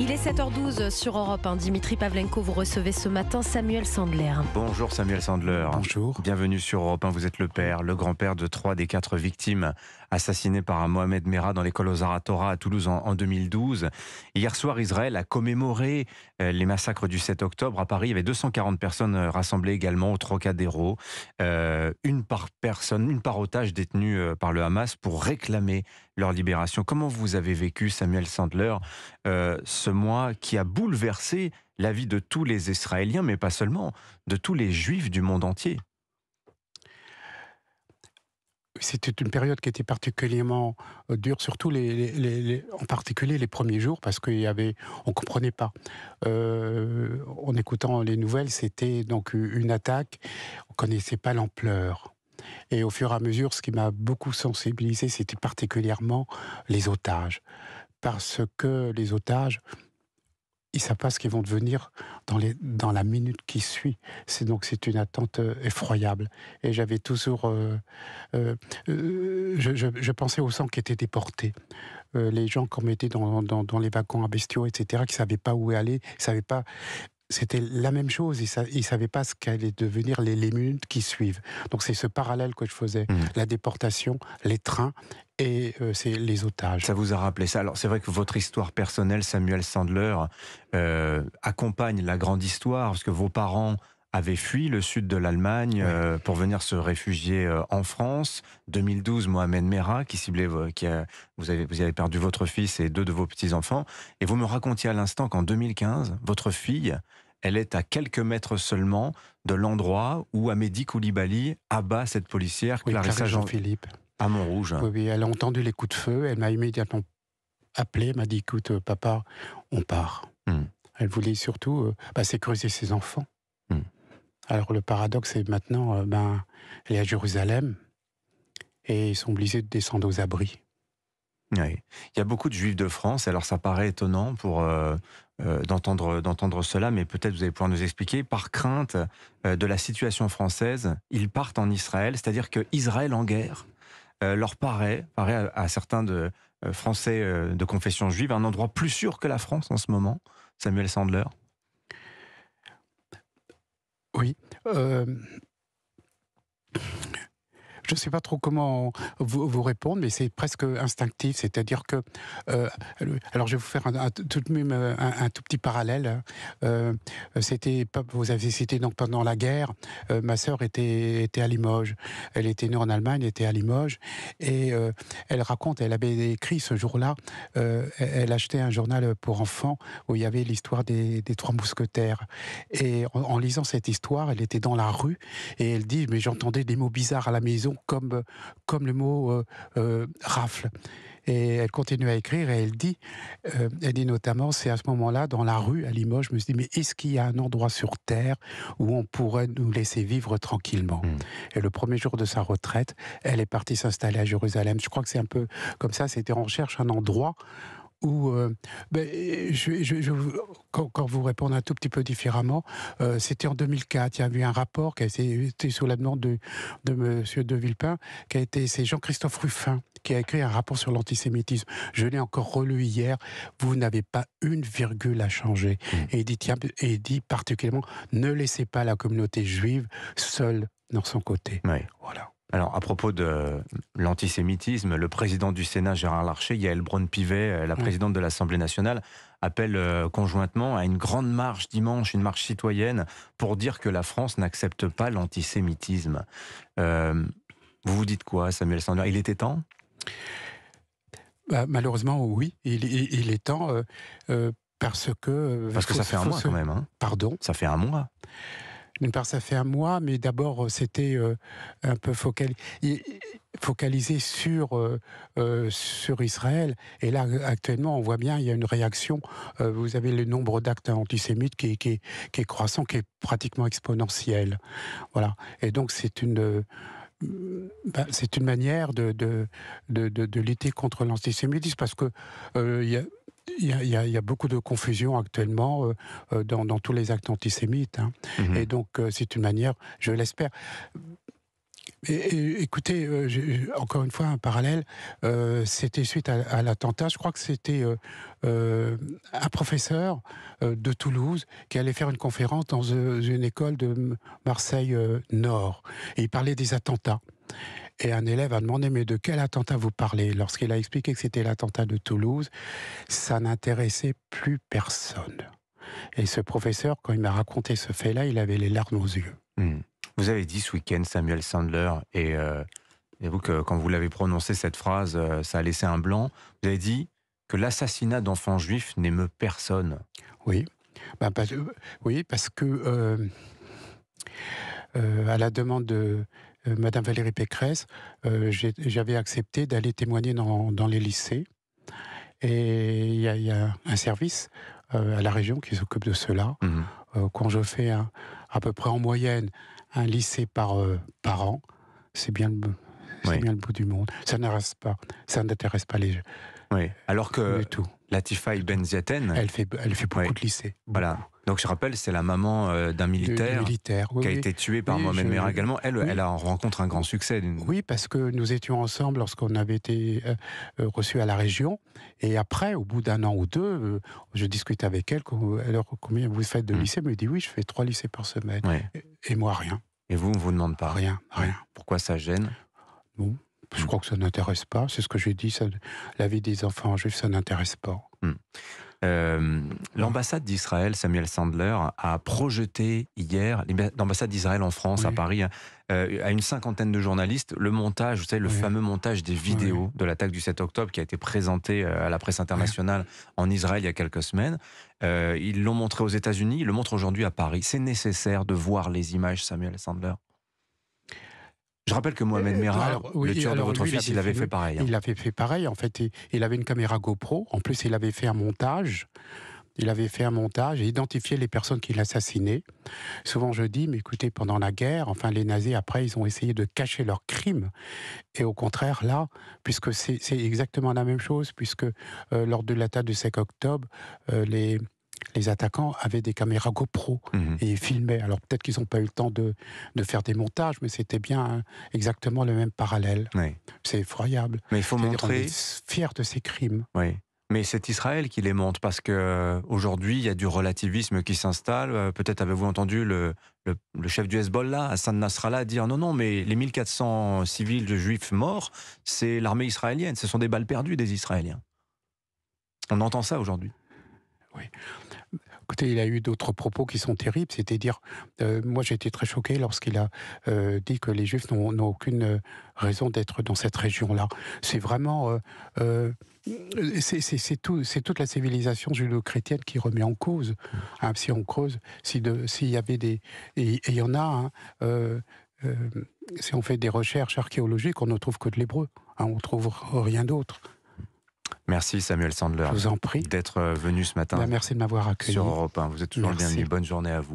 Il est 7h12 sur Europe 1. Dimitri Pavlenko, vous recevez ce matin Samuel Sandler. Bonjour Samuel Sandler. Bonjour. Bienvenue sur Europe 1. Vous êtes le père, le grand-père de trois des quatre victimes assassiné par Mohamed Merah dans l'école aux Aratora à Toulouse en, 2012. Hier soir, Israël a commémoré euh, les massacres du 7 octobre. À Paris, il y avait 240 personnes euh, rassemblées également au Trocadéro. Euh, une par personne, une par otage détenue par le Hamas pour réclamer leur libération. Comment vous avez vécu, Samuel Sandler, ce mois qui a bouleversé la vie de tous les Israéliens, mais pas seulement, de tous les Juifs du monde entier c'était une période qui était particulièrement euh, dure, surtout en particulier les premiers jours, parce qu'il y avait, on comprenait pas. Euh, en écoutant les nouvelles, c'était donc une attaque, on connaissait pas l'ampleur. Et au fur et à mesure, ce qui m'a beaucoup sensibilisé, c'était particulièrement les otages, parce que les otages, ils ne savent pas ce qu'ils vont devenir dans, la minute qui suit. C'est donc c'est une attente euh, effroyable. Et j'avais toujours, euh, euh, je, pensais aux gens qui étaient déportés, les gens qu'on mettait dans, dans, les wagons à bestiaux, etc., qui savaient pas où aller, savaient pas c'était la même chose. Ils ne savaient pas ce qu'allaient devenir les, qui suivent. Donc c'est ce parallèle que je faisais. Mmh. La déportation, les trains et euh, c'est les otages. Ça vous a rappelé ça. Alors c'est vrai que votre histoire personnelle, Samuel Sandler, euh, accompagne la grande histoire, parce que vos parents avait fui le sud de l'Allemagne euh, pour venir se réfugier euh, en France. 2012, Mohamed Merah, qui ciblait, qui vous, avez, vous avez perdu votre fils et deux de vos petits-enfants. Et vous me racontiez à l'instant qu'en 2015, votre fille, elle est à quelques mètres seulement de l'endroit où Amédi Koulibaly abat cette policière, Clarissa Jean-Philippe. À Montrouge. Oui, oui, elle a entendu les coups de feu, elle m'a immédiatement appelé, m'a dit écoute, euh, papa, on part. Hmm. Elle voulait surtout bah, sécuriser ses enfants. Alors le paradoxe est maintenant, euh, ben, elle est à Jérusalem et ils sont obligés de descendre aux abris. Oui. Il y a beaucoup de juifs de France, alors ça paraît étonnant pour euh, euh, d'entendre cela, mais peut-être vous allez pouvoir nous expliquer. Par crainte de la situation française, ils partent en Israël, c'est-à-dire que Israël en guerre leur paraît, paraît à, certains de Français de confession juive un endroit plus sûr que la France en ce moment. Samuel Sandler. Oui. Euh, je ne sais pas trop comment vous, répondre, mais c'est presque instinctif. C'est-à-dire que, euh, alors je vais vous faire un, tout de même un, tout petit parallèle. Euh, c'était, vous avez cité donc pendant la guerre, euh, ma sœur était, était à Limoges. Elle était née en Allemagne, elle était à Limoges, et elle raconte, elle avait écrit ce jour-là, elle achetait un journal pour enfants où il y avait l'histoire des, trois mousquetaires. Et en lisant cette histoire, elle était dans la rue et elle dit mais j'entendais des mots bizarres à la maison comme, euh, comme le mot euh, euh, rafle. Et elle continue à écrire et elle dit, elle dit notamment, c'est à ce moment-là, dans la rue à Limoges, je me suis dit, mais est-ce qu'il y a un endroit sur Terre où on pourrait nous laisser vivre tranquillement hmm. Et le premier jour de sa retraite, elle est partie s'installer à Jérusalem. Je crois que c'est un peu comme ça, c'était en recherche un endroit où euh, ben, je, je, je, quand, vous répondre un tout petit peu différemment, euh, c'était en 2004. Il y a eu un rapport qui a été sous la demande de, de Monsieur De Villepin, qui a été c'est Jean-Christophe Ruffin qui a écrit un rapport sur l'antisémitisme. Je l'ai encore relu hier. Vous n'avez pas une virgule à changer. Mmh. Et il dit et il dit particulièrement ne laissez pas la communauté juive seule dans son côté. Oui. Voilà. Alors, à propos de l'antisémitisme, le président du Sénat, Gérard Larcher, Yael Braun-Pivet, euh, la présidente de l'Assemblée nationale, appelle euh, conjointement à une grande marche dimanche, une marche citoyenne, pour dire que la France n'accepte pas l'antisémitisme. Euh, vous vous dites quoi, Samuel Sandler Il était temps bah, Malheureusement, oui. Il, est temps parce que... Parce que hein. ça fait un mois, quand même. Pardon Ça fait un mois. D'une part, ça fait un mois, mais d'abord, euh, c'était euh, un peu focalisé sur, euh, sur Israël. Et là, actuellement, on voit bien, il y a une réaction. vous avez le nombre d'actes antisémites qui, qui, qui, est croissant, qui est pratiquement exponentiel. Voilà. Et donc, c'est une. Bah, c'est une manière de de, de, de, lutter contre l'antisémitisme parce que il y a il y, a, beaucoup de confusion actuellement euh, euh, dans, tous les actes antisémites. Hein. Mmh et donc, euh, c'est une manière, je l'espère. écoutez, encore une fois, un parallèle, c'était suite à, à l'attentat, je crois que c'était un professeur de Toulouse qui allait faire une conférence dans une école de Marseille-Nord. Et il parlait des attentats. Et un élève a demandé, mais de quel attentat vous parlez Lorsqu'il a expliqué que c'était l'attentat de Toulouse, ça n'intéressait plus personne. Et ce professeur, quand il m'a raconté ce fait-là, il avait les larmes aux yeux. Hmm. Vous avez dit ce week-end, Samuel Sandler, euh, et vous que quand vous l'avez prononcé cette phrase, euh, ça a laissé un blanc. Vous avez dit que l'assassinat d'enfants juifs n'émeut personne. Oui, ben, parce, euh, oui, parce que à la demande de euh, Madame Valérie Pécresse, euh, j'avais accepté d'aller témoigner dans, les lycées. Et il y, a un service euh, à la région qui s'occupe de cela. Mmh quand je fais à peu près en moyenne un lycée par, an, c'est bien le, bout du monde. Ça n'intéresse pas, ça n'intéresse pas les, alors que tout. Latifa Ibn Elle fait, elle fait beaucoup de lycées. Voilà. Donc je rappelle, c'est la maman euh, d'un militaire, qui a été tué par Mohamed Merah également. Elle, elle en rencontre un grand succès. Oui, parce que nous étions ensemble lorsqu'on avait été euh, euh, reçus à la région. Et après, au bout d'un an ou deux, je discute avec elle. Alors, combien vous faites de hmm. lycées Elle me dit oui, je fais trois lycées par semaine. Et, moi, rien. Et vous, on vous demande pas Rien, rien. Pourquoi ça gêne je crois que ça n'intéresse pas. C'est ce que j'ai dit. Ça, la vie des enfants juifs, ça n'intéresse pas. Hmm. Euh, l'ambassade d'Israël, Samuel Sandler, a projeté hier, l'ambassade d'Israël en France, à Paris, euh, à une cinquantaine de journalistes, le montage, vous savez, le fameux montage des vidéos de l'attaque du 7 octobre qui a été présenté euh, à la presse internationale en Israël il y a quelques semaines. ils l'ont montré aux États-Unis, ils le montrent aujourd'hui à Paris. C'est nécessaire de voir les images, Samuel Sandler je rappelle que Mohamed euh, Merah, le tueur de votre fils, il avait, fait, pareil. Hein. Il avait fait pareil, en fait. il avait une caméra GoPro. En plus, il avait fait un montage. Il avait fait un montage et identifié les personnes qui l'assassinaient. Souvent, je dis, mais écoutez, pendant la guerre, enfin, les nazis, après, ils ont essayé de cacher leurs crimes. Et au contraire, là, puisque c'est exactement la même chose, puisque euh, lors de l'attaque du 5 octobre, euh, les, les attaquants avaient des caméras GoPro mhm. et ils filmaient. Alors peut-être qu'ils n'ont pas eu le temps de, faire des montages, mais c'était bien hein, exactement le même parallèle. C'est effroyable. Mais il faut montrer. fier de ces crimes. Oui. Mais c'est Israël qui les monte parce que euh, aujourd'hui il y a du relativisme qui s'installe. Euh, peut-être avez-vous entendu le, chef du Hezbollah, Hassan Nasrallah, dire non, non, mais les 1400 civils de juifs morts, c'est l'armée israélienne. Ce sont des balles perdues des Israéliens. On entend ça aujourd'hui. Oui. Écoutez, il a eu d'autres propos qui sont terribles, c'est-à-dire, euh, moi j'ai été très choqué lorsqu'il a euh, dit que les Juifs n'ont aucune euh, raison d'être dans cette région-là. C'est vraiment... c'est tout, toute la civilisation judo-chrétienne qui remet en cause. Hein, si on creuse, s'il y avait des... Et il y en a... Hein, si on fait des recherches archéologiques, on ne trouve que de l'hébreu, hein, on ne trouve rien d'autre. Merci Samuel Sandler. vous en prie. D'être euh, venu ce matin. Bah, merci de m'avoir accueilli. Sur Europe 1. Vous êtes toujours le bienvenu. Bonne journée à vous.